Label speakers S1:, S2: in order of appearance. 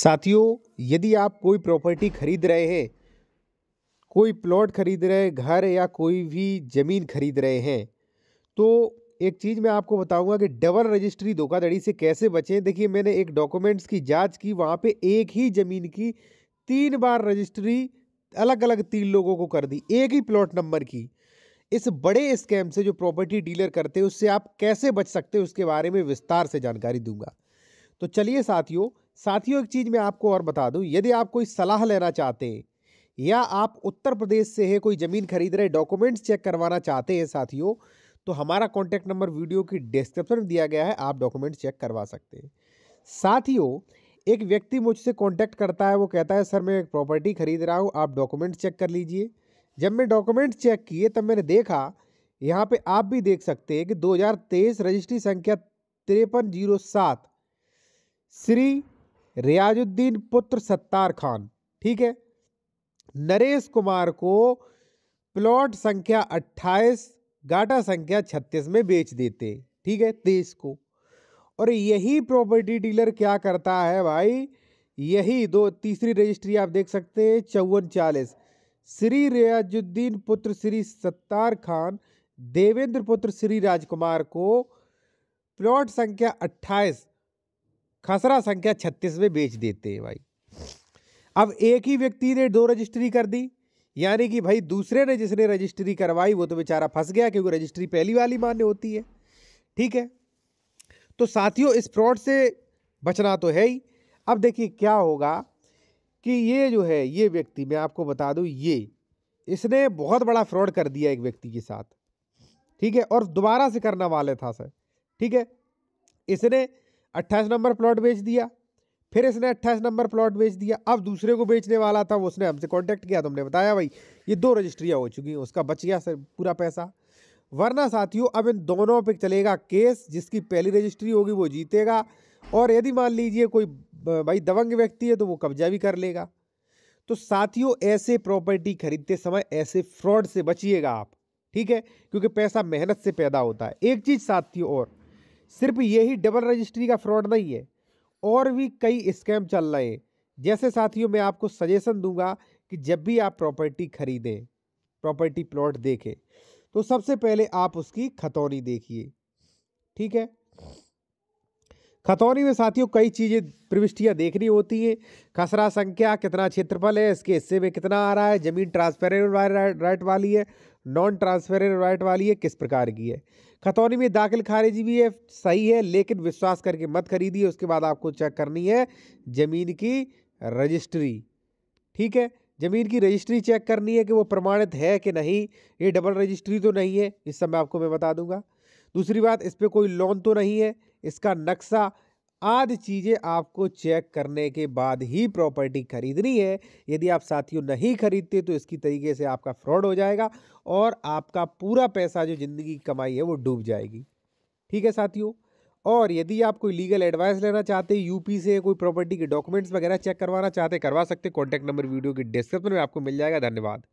S1: साथियों यदि आप कोई प्रॉपर्टी खरीद रहे हैं कोई प्लॉट खरीद रहे हैं घर या कोई भी ज़मीन खरीद रहे हैं तो एक चीज़ मैं आपको बताऊंगा कि डबल रजिस्ट्री धोखाधड़ी से कैसे बचें देखिए मैंने एक डॉक्यूमेंट्स की जांच की वहाँ पे एक ही ज़मीन की तीन बार रजिस्ट्री अलग अलग तीन लोगों को कर दी एक ही प्लॉट नंबर की इस बड़े स्कैम से जो प्रॉपर्टी डीलर करते हैं उससे आप कैसे बच सकते हैं उसके बारे में विस्तार से जानकारी दूंगा तो चलिए साथियों साथियों एक चीज़ मैं आपको और बता दूं यदि आप कोई सलाह लेना चाहते हैं या आप उत्तर प्रदेश से है कोई ज़मीन खरीद रहे डॉक्यूमेंट्स चेक करवाना चाहते हैं साथियों तो हमारा कॉन्टैक्ट नंबर वीडियो की डिस्क्रिप्शन में दिया गया है आप डॉक्यूमेंट्स चेक करवा सकते हैं साथियों एक व्यक्ति मुझसे कॉन्टैक्ट करता है वो कहता है सर मैं एक प्रॉपर्टी खरीद रहा हूँ आप डॉक्यूमेंट चेक कर लीजिए जब मैं डॉक्यूमेंट्स चेक किए तब मैंने देखा यहाँ पर आप भी देख सकते हैं कि दो रजिस्ट्री संख्या तिरपन जीरो सात श्री रियाजुद्दीन पुत्र सत्तार खान ठीक है नरेश कुमार को प्लॉट संख्या 28 गाटा संख्या 36 में बेच देते ठीक है तेईस को और यही प्रॉपर्टी डीलर क्या करता है भाई यही दो तीसरी रजिस्ट्री आप देख सकते हैं चौवन चालीस श्री रियाजुद्दीन पुत्र श्री सत्तार खान देवेंद्र पुत्र श्री राजकुमार को प्लॉट संख्या अट्ठाईस खसरा संख्या छत्तीस में बेच देते हैं भाई अब एक ही व्यक्ति ने दो रजिस्ट्री कर दी यानी कि भाई दूसरे ने जिसने रजिस्ट्री करवाई वो तो बेचारा फंस गया क्योंकि रजिस्ट्री पहली वाली मान्य होती है ठीक है तो साथियों इस फ्रॉड से बचना तो है ही अब देखिए क्या होगा कि ये जो है ये व्यक्ति मैं आपको बता दूँ ये इसने बहुत बड़ा फ्रॉड कर दिया एक व्यक्ति के साथ ठीक है और दोबारा से करने वाले था सर ठीक है इसने अट्ठाईस नंबर प्लॉट बेच दिया फिर इसने अट्ठाईस नंबर प्लॉट बेच दिया अब दूसरे को बेचने वाला था वो उसने हमसे कॉन्टैक्ट किया तो हमने बताया भाई ये दो रजिस्ट्रियाँ हो चुकी हैं उसका बच गया सर पूरा पैसा वरना साथियों अब इन दोनों पे चलेगा केस जिसकी पहली रजिस्ट्री होगी वो जीतेगा और यदि मान लीजिए कोई भाई दबंग व्यक्ति है तो वो कब्जा भी कर लेगा तो साथियों ऐसे प्रॉपर्टी खरीदते समय ऐसे फ्रॉड से बचिएगा आप ठीक है क्योंकि पैसा मेहनत से पैदा होता है एक चीज़ साथियों और सिर्फ यही डबल रजिस्ट्री का फ्रॉड नहीं है और भी कई स्कैम चल रहे हैं जैसे साथियों मैं आपको सजेशन दूंगा कि जब भी आप प्रॉपर्टी खरीदें प्रॉपर्टी प्लॉट देखें तो सबसे पहले आप उसकी खतौनी देखिए ठीक है खतौनी में साथियों कई चीज़ें प्रविष्टियाँ देखनी होती हैं खसरा संख्या कितना क्षेत्रफल है इसके हिस्से में कितना आ रहा है ज़मीन ट्रांसपेरेंट राइट वाली है नॉन ट्रांसफेरेंट राइट वाली है किस प्रकार की है खतौनी में दाखिल खारिजी भी है सही है लेकिन विश्वास करके मत खरीदिए उसके बाद आपको चेक करनी है ज़मीन की रजिस्ट्री ठीक है ज़मीन की रजिस्ट्री चेक करनी है कि वो प्रमाणित है कि नहीं ये डबल रजिस्ट्री तो नहीं है इस समय आपको मैं बता दूंगा दूसरी बात इस पर कोई लोन तो नहीं है इसका नक्शा आदि चीज़ें आपको चेक करने के बाद ही प्रॉपर्टी खरीदनी है यदि आप साथियों नहीं खरीदते तो इसकी तरीके से आपका फ्रॉड हो जाएगा और आपका पूरा पैसा जो ज़िंदगी कमाई है वो डूब जाएगी ठीक है साथियों और यदि आप कोई लीगल एडवाइस लेना चाहते हैं यूपी से कोई प्रॉपर्टी के डॉक्यूमेंट्स वगैरह चेक करवाना चाहते करवा सकते हैं कॉन्टैक्ट नंबर वीडियो के डिस्क्रिप्शन में आपको मिल जाएगा धन्यवाद